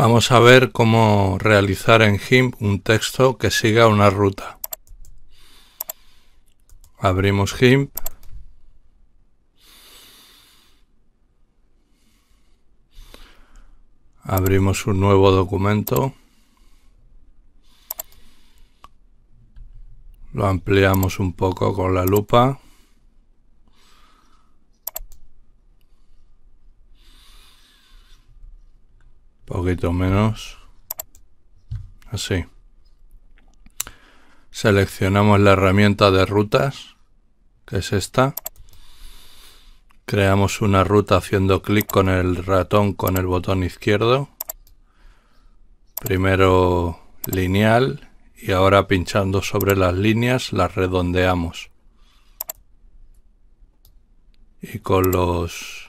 Vamos a ver cómo realizar en GIMP un texto que siga una ruta. Abrimos GIMP. Abrimos un nuevo documento. Lo ampliamos un poco con la lupa. poquito menos así seleccionamos la herramienta de rutas que es esta creamos una ruta haciendo clic con el ratón con el botón izquierdo primero lineal y ahora pinchando sobre las líneas las redondeamos y con los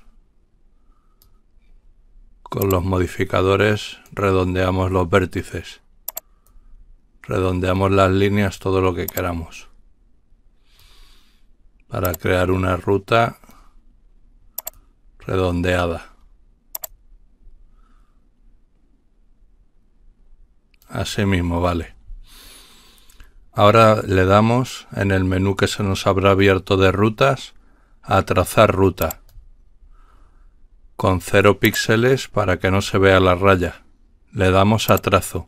con los modificadores redondeamos los vértices. Redondeamos las líneas todo lo que queramos. Para crear una ruta redondeada. Así mismo, vale. Ahora le damos en el menú que se nos habrá abierto de rutas a trazar ruta con 0 píxeles para que no se vea la raya. Le damos a trazo.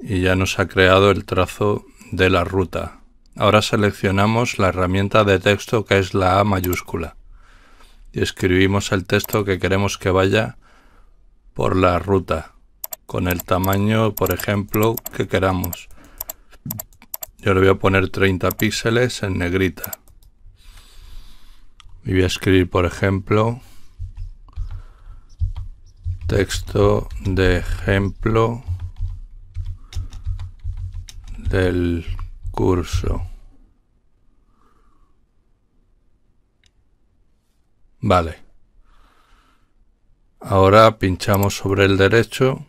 Y ya nos ha creado el trazo de la ruta. Ahora seleccionamos la herramienta de texto que es la A mayúscula. Y escribimos el texto que queremos que vaya por la ruta. Con el tamaño, por ejemplo, que queramos. Yo le voy a poner 30 píxeles en negrita y voy a escribir por ejemplo texto de ejemplo del curso vale ahora pinchamos sobre el derecho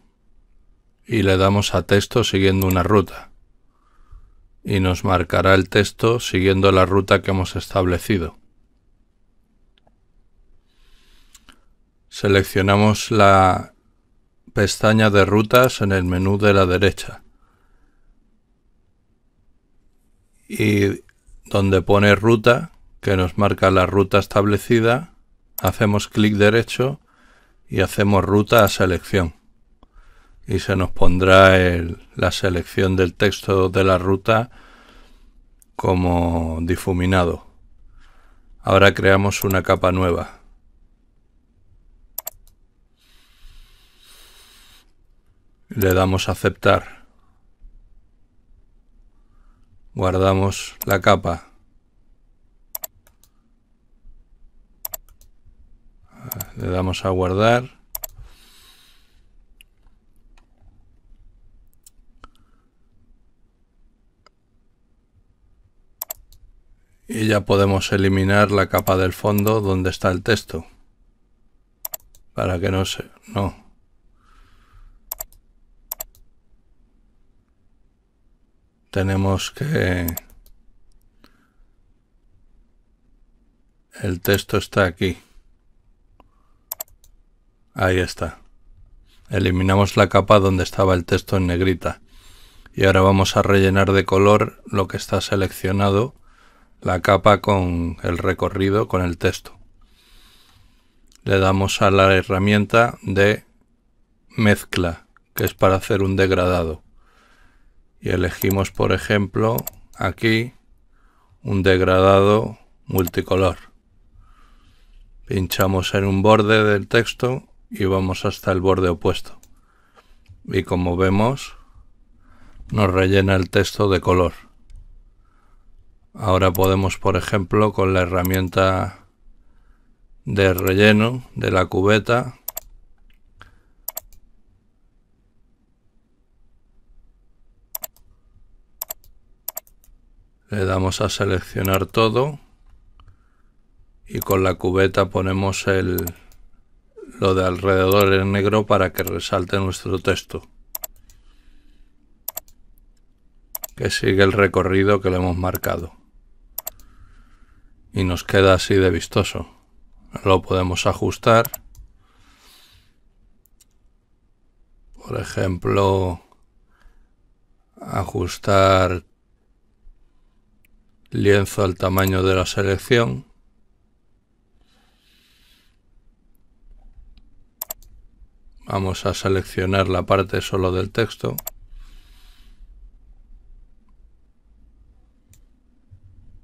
y le damos a texto siguiendo una ruta y nos marcará el texto siguiendo la ruta que hemos establecido Seleccionamos la pestaña de rutas en el menú de la derecha. Y donde pone ruta, que nos marca la ruta establecida, hacemos clic derecho y hacemos ruta a selección. Y se nos pondrá la selección del texto de la ruta como difuminado. Ahora creamos una capa nueva. Le damos a aceptar. Guardamos la capa. Le damos a guardar. y ya podemos eliminar la capa del fondo donde está el texto para que no se... no tenemos que... El texto está aquí. Ahí está. Eliminamos la capa donde estaba el texto en negrita. Y ahora vamos a rellenar de color lo que está seleccionado, la capa con el recorrido, con el texto. Le damos a la herramienta de mezcla, que es para hacer un degradado y elegimos por ejemplo aquí un degradado multicolor. Pinchamos en un borde del texto y vamos hasta el borde opuesto. Y como vemos, nos rellena el texto de color. Ahora podemos, por ejemplo, con la herramienta de relleno de la cubeta, Le damos a seleccionar todo y con la cubeta ponemos el, lo de alrededor en negro para que resalte nuestro texto. Que sigue el recorrido que le hemos marcado. Y nos queda así de vistoso. Lo podemos ajustar. Por ejemplo, ajustar lienzo al tamaño de la selección. Vamos a seleccionar la parte solo del texto.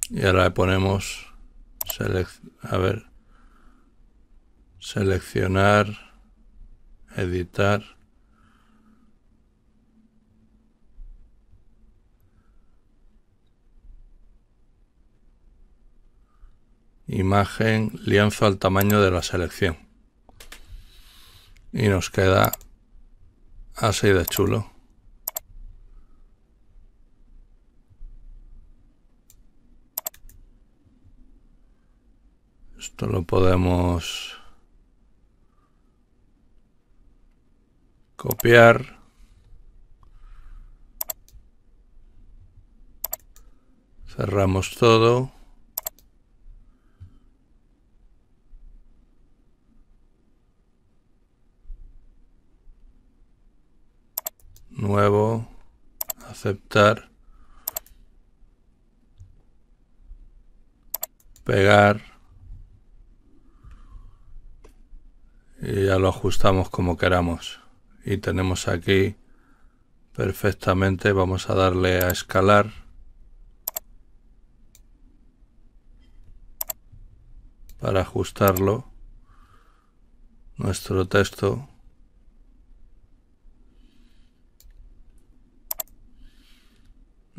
Y ahora le ponemos, a ver, seleccionar, editar, imagen, lienzo al tamaño de la selección. Y nos queda así de chulo. Esto lo podemos copiar. Cerramos todo. aceptar, pegar y ya lo ajustamos como queramos. Y tenemos aquí perfectamente, vamos a darle a escalar. para ajustarlo nuestro texto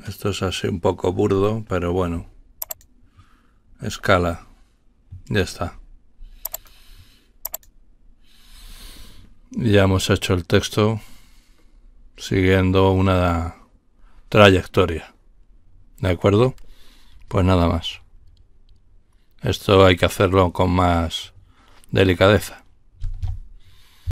Esto es así un poco burdo, pero bueno. Escala. Ya está. Ya hemos hecho el texto siguiendo una trayectoria. ¿De acuerdo? Pues nada más. Esto hay que hacerlo con más delicadeza.